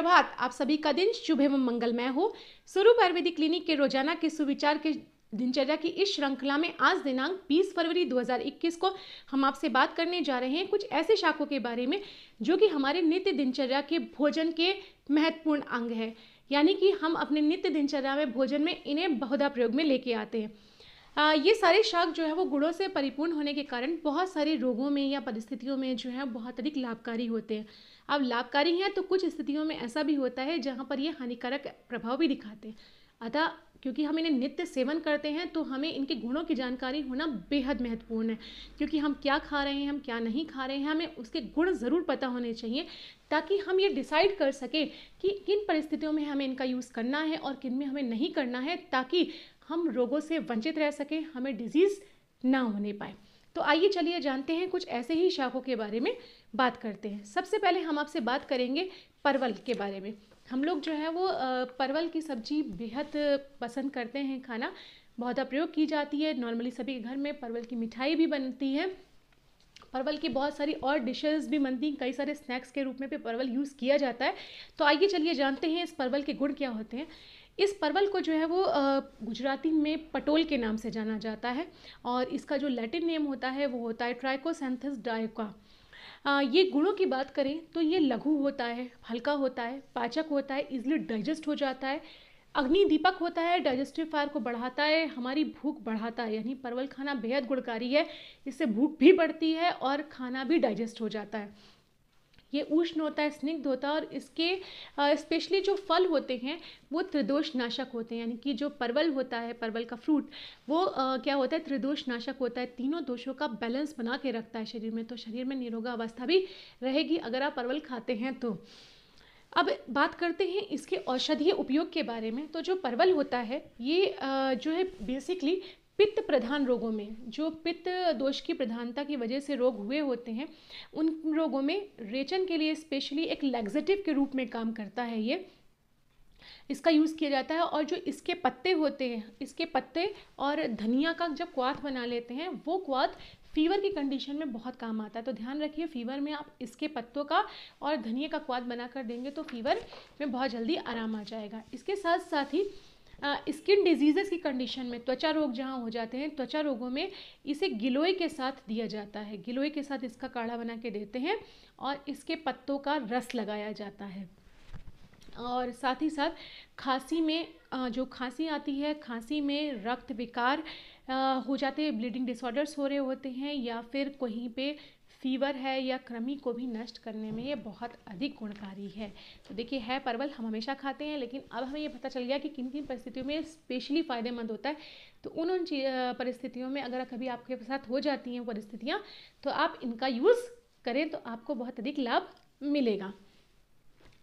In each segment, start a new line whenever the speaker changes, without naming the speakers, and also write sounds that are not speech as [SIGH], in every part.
सुप्रभात आप सभी का दिन शुभ एवं मंगलमय हो स्वरूप आयुर्वेदिक क्लिनिक के रोजाना के सुविचार के दिनचर्या की इस श्रृंखला में आज दिनांक 20 फरवरी 2021 को हम आपसे बात करने जा रहे हैं कुछ ऐसे शाखों के बारे में जो कि हमारे नित्य दिनचर्या के भोजन के महत्वपूर्ण अंग है यानी कि हम अपने नित्य दिनचर्या में भोजन में इन्हें बहुधा प्रयोग में लेके आते हैं आ, ये सारे शाक जो है वो गुड़ों से परिपूर्ण होने के कारण बहुत सारे रोगों में या परिस्थितियों में जो है बहुत अधिक लाभकारी होते हैं अब लाभकारी हैं तो कुछ स्थितियों में ऐसा भी होता है जहाँ पर ये हानिकारक प्रभाव भी दिखाते हैं अतः क्योंकि हम इन्हें नित्य सेवन करते हैं तो हमें इनके गुणों की जानकारी होना बेहद महत्वपूर्ण है क्योंकि हम क्या खा रहे हैं हम क्या नहीं खा रहे हैं हमें उसके गुण ज़रूर पता होने चाहिए ताकि हम ये डिसाइड कर सकें कि किन परिस्थितियों में हमें इनका यूज़ करना है और किन में हमें नहीं करना है ताकि हम रोगों से वंचित रह सकें हमें डिजीज़ ना होने पाए तो आइए चलिए जानते हैं कुछ ऐसे ही शाखों के बारे में बात करते हैं सबसे पहले हम आपसे बात करेंगे परवल के बारे में हम लोग जो है वो परवल की सब्जी बेहद पसंद करते हैं खाना बहुत प्रयोग की जाती है नॉर्मली सभी के घर में परवल की मिठाई भी बनती है परवल की बहुत सारी और डिशेस भी बनती हैं कई सारे स्नैक्स के रूप में भी परवल यूज़ किया जाता है तो आइए चलिए जानते हैं इस परवल के गुण क्या होते हैं इस परवल को जो है वो गुजराती में पटोल के नाम से जाना जाता है और इसका जो लैटिन नेम होता है वो होता है ट्राइकोसेंथिस डायका ये गुणों की बात करें तो ये लघु होता है हल्का होता है पाचक होता है इजली डाइजेस्ट हो जाता है अग्नि दीपक होता है डाइजेस्टिव फायर को बढ़ाता है हमारी भूख बढ़ाता है यानी परवल खाना बेहद गुणकारी है इससे भूख भी बढ़ती है और खाना भी डाइजेस्ट हो जाता है ये उष्ण होता है स्निग्ध होता है और इसके स्पेशली जो फल होते हैं वो त्रिदोष नाशक होते हैं यानी कि जो परवल होता है परवल का फ्रूट वो आ, क्या होता है त्रिदोष नाशक होता है तीनों दोषों का बैलेंस बना के रखता है शरीर में तो शरीर में निरोगा अवस्था भी रहेगी अगर आप परवल खाते हैं तो अब बात करते हैं इसके औषधीय उपयोग के बारे में तो जो परवल होता है ये जो है बेसिकली पित्त प्रधान रोगों में जो पित्त दोष की प्रधानता की वजह से रोग हुए होते हैं उन रोगों में रेचन के लिए स्पेशली एक लैग्जेटिव के रूप में काम करता है ये इसका यूज़ किया जाता है और जो इसके पत्ते होते हैं इसके पत्ते और धनिया का जब क्वाथ बना लेते हैं वो क्वाथ फीवर की कंडीशन में बहुत काम आता है तो ध्यान रखिए फीवर में आप इसके पत्तों का और धनिया का क्वाथ बना कर देंगे तो फीवर में बहुत जल्दी आराम आ जाएगा इसके साथ साथ ही स्किन डिजीजेस की कंडीशन में त्वचा रोग जहाँ हो जाते हैं त्वचा रोगों में इसे गिलोय के साथ दिया जाता है गिलोय के साथ इसका काढ़ा बना के देते हैं और इसके पत्तों का रस लगाया जाता है और साथ ही साथ खांसी में जो खांसी आती है खांसी में रक्त विकार हो जाते हैं ब्लीडिंग डिसऑर्डर्स हो रहे होते हैं या फिर कहीं पे फीवर है या कृमि को भी नष्ट करने में ये बहुत अधिक गुणकारी है तो देखिए है परवल हम हमेशा खाते हैं लेकिन अब हमें ये पता चल गया कि किन किन परिस्थितियों में स्पेशली फ़ायदेमंद होता है तो उन उन परिस्थितियों में अगर कभी आपके साथ हो जाती हैं परिस्थितियाँ तो आप इनका यूज़ करें तो आपको बहुत अधिक लाभ मिलेगा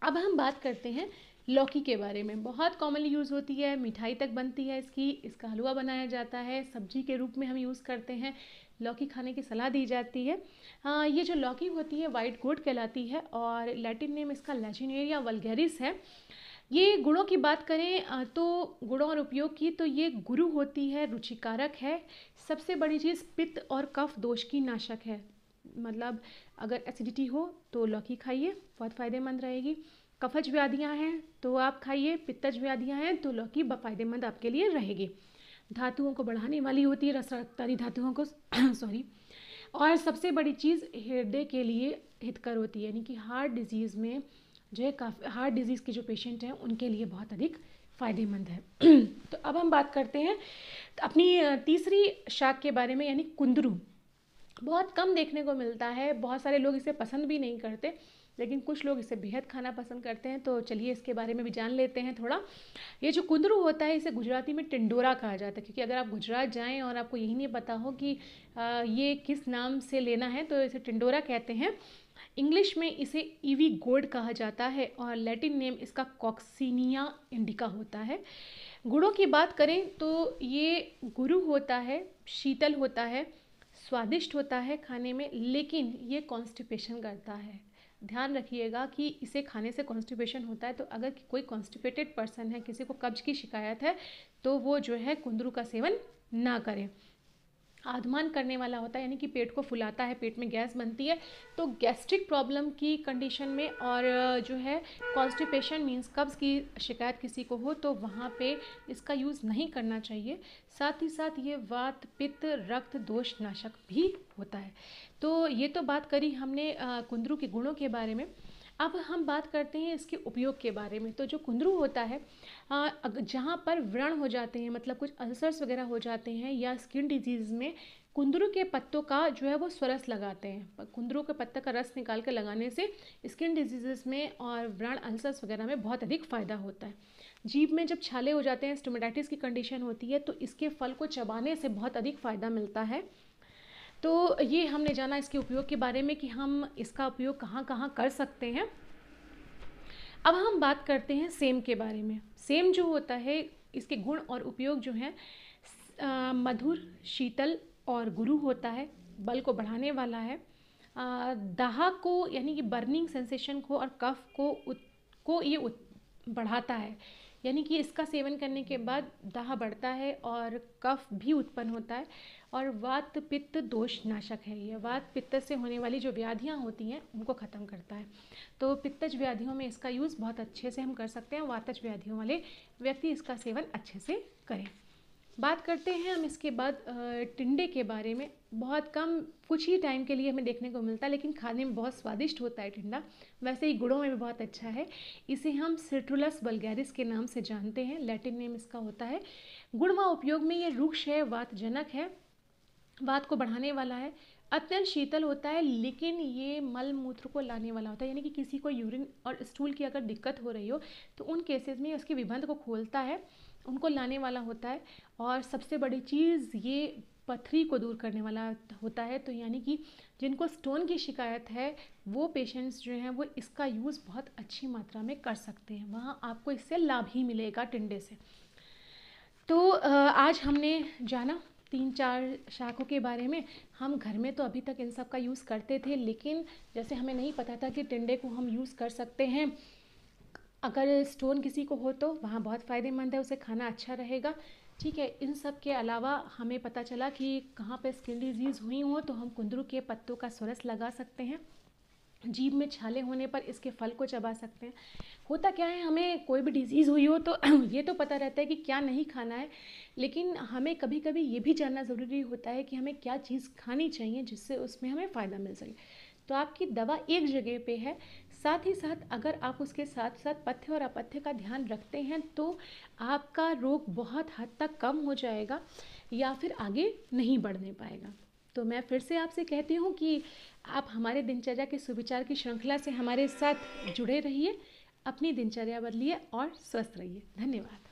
अब हम बात करते हैं लौकी के बारे में बहुत कॉमनली यूज़ होती है मिठाई तक बनती है इसकी इसका हलवा बनाया जाता है सब्जी के रूप में हम यूज़ करते हैं लौकी खाने की सलाह दी जाती है आ, ये जो लौकी होती है वाइट गुड कहलाती है और लैटिन नेम इसका लेजिनेरिया वलगेरिस है ये गुड़ों की बात करें तो गुड़ों और उपयोग की तो ये गुरु होती है रुचिकारक है सबसे बड़ी चीज़ पित्त और कफ दोष की नाशक है मतलब अगर एसिडिटी हो तो लौकी खाइए बहुत फ़ायदेमंद रहेगी कफज व्याधियाँ हैं तो आप खाइए पित्तज व्याधियाँ हैं तो लौकी फ़ायदेमंद आपके लिए रहेगी धातुओं को बढ़ाने वाली होती है रस धातुओं को सॉरी [CLEARS THROAT] और सबसे बड़ी चीज़ हृदय के लिए हितकर होती है यानी कि हार्ट डिजीज़ में जो है काफ़ी हार्ट डिजीज़ के जो पेशेंट हैं उनके लिए बहुत अधिक फ़ायदेमंद है [CLEARS THROAT] तो अब हम बात करते हैं अपनी तीसरी शाख के बारे में यानी कुंदरू बहुत कम देखने को मिलता है बहुत सारे लोग इसे पसंद भी नहीं करते लेकिन कुछ लोग इसे बेहद खाना पसंद करते हैं तो चलिए इसके बारे में भी जान लेते हैं थोड़ा ये जो कुंदरू होता है इसे गुजराती में टिंडोरा कहा जाता है क्योंकि अगर आप गुजरात जाएँ और आपको यही नहीं पता हो कि ये किस नाम से लेना है तो इसे टिंडोरा कहते हैं इंग्लिश में इसे ईवी गोड कहा जाता है और लैटिन नेम इसका कॉक्सिनिया इंडिका होता है गुड़ों की बात करें तो ये गुरु होता है शीतल होता है स्वादिष्ट होता है खाने में लेकिन ये कॉन्स्टिपेशन करता है ध्यान रखिएगा कि इसे खाने से कॉन्स्टिपेशन होता है तो अगर कोई कॉन्स्टिपेटेड पर्सन है किसी को कब्ज की शिकायत है तो वो जो है कुंदरू का सेवन ना करें आधमान करने वाला होता है यानी कि पेट को फुलाता है पेट में गैस बनती है तो गैस्ट्रिक प्रॉब्लम की कंडीशन में और जो है कॉन्स्टिपेशन मीन्स कब्ज़ की शिकायत किसी को हो तो वहाँ पे इसका यूज़ नहीं करना चाहिए साथ ही साथ ये वात पित्त रक्त दोष नाशक भी होता है तो ये तो बात करी हमने कुंदरू के गुणों के बारे में अब हम बात करते हैं इसके उपयोग के बारे में तो जो कुंदरू होता है जहाँ पर व्रण हो जाते हैं मतलब कुछ अल्सर्स वगैरह हो जाते हैं या स्किन डिजीज़ में कुंदरू के पत्तों का जो है वो स्वरस लगाते हैं कुंदरू के पत्ते का रस निकाल कर लगाने से स्किन डिजीज़ में और व्रण अल्सर्स वगैरह में बहुत अधिक फ़ायदा होता है जीप में जब छाले हो जाते हैं स्टोमेटाइटिस की कंडीशन होती है तो इसके फल को चबाने से बहुत अधिक फ़ायदा मिलता है तो ये हमने जाना इसके उपयोग के बारे में कि हम इसका उपयोग कहाँ कहाँ कर सकते हैं अब हम बात करते हैं सेम के बारे में सेम जो होता है इसके गुण और उपयोग जो हैं मधुर शीतल और गुरु होता है बल को बढ़ाने वाला है दहा को यानी कि बर्निंग सेंसेशन को और कफ को उत, को ये उत, बढ़ाता है यानी कि इसका सेवन करने के बाद दाह बढ़ता है और कफ भी उत्पन्न होता है और वात पित्त दोष नाशक है ये वात पित्त से होने वाली जो व्याधियाँ होती हैं उनको ख़त्म करता है तो पित्तज व्याधियों में इसका यूज़ बहुत अच्छे से हम कर सकते हैं वातज व्याधियों वाले व्यक्ति इसका सेवन अच्छे से करें बात करते हैं हम इसके बाद टिंडे के बारे में बहुत कम कुछ ही टाइम के लिए हमें देखने को मिलता है लेकिन खाने में बहुत स्वादिष्ट होता है टिंडा वैसे ही गुड़ों में भी बहुत अच्छा है इसे हम सिट्रुलस बल्गैरिस के नाम से जानते हैं लैटिन नेम इसका होता है गुड़ व उपयोग में ये रुक्ष है वातजनक है बात को बढ़ाने वाला है अत्यंत शीतल होता है लेकिन ये मल मूत्र को लाने वाला होता है यानी कि किसी को यूरिन और स्टूल की अगर दिक्कत हो रही हो तो उन केसेस में उसके विबंध को खोलता है उनको लाने वाला होता है और सबसे बड़ी चीज़ ये पथरी को दूर करने वाला होता है तो यानी कि जिनको स्टोन की शिकायत है वो पेशेंट्स जो हैं वो इसका यूज़ बहुत अच्छी मात्रा में कर सकते हैं वहाँ आपको इससे लाभ ही मिलेगा टिंडे से तो आज हमने जाना तीन चार शाखों के बारे में हम घर में तो अभी तक इन सब का यूज़ करते थे लेकिन जैसे हमें नहीं पता था कि टिंडे को हम यूज़ कर सकते हैं अगर स्टोन किसी को हो तो वहाँ बहुत फ़ायदेमंद है उसे खाना अच्छा रहेगा ठीक है इन सब के अलावा हमें पता चला कि कहाँ पे स्किन डिजीज़ हुई हो तो हम कुंदरू के पत्तों का सुरस लगा सकते हैं जीभ में छाले होने पर इसके फल को चबा सकते हैं होता क्या है हमें कोई भी डिज़ीज़ हुई हो तो [CLEARS THROAT] ये तो पता रहता है कि क्या नहीं खाना है लेकिन हमें कभी कभी ये भी जानना ज़रूरी होता है कि हमें क्या चीज़ खानी चाहिए जिससे उसमें हमें फ़ायदा मिल सके तो आपकी दवा एक जगह पे है साथ ही साथ अगर आप उसके साथ साथ पथ्य और अपथ्य का ध्यान रखते हैं तो आपका रोग बहुत हद तक कम हो जाएगा या फिर आगे नहीं बढ़ने पाएगा तो मैं फिर से आपसे कहती हूँ कि आप हमारे दिनचर्या के सुविचार की श्रृंखला से हमारे साथ जुड़े रहिए अपनी दिनचर्या बदलिए और स्वस्थ रहिए धन्यवाद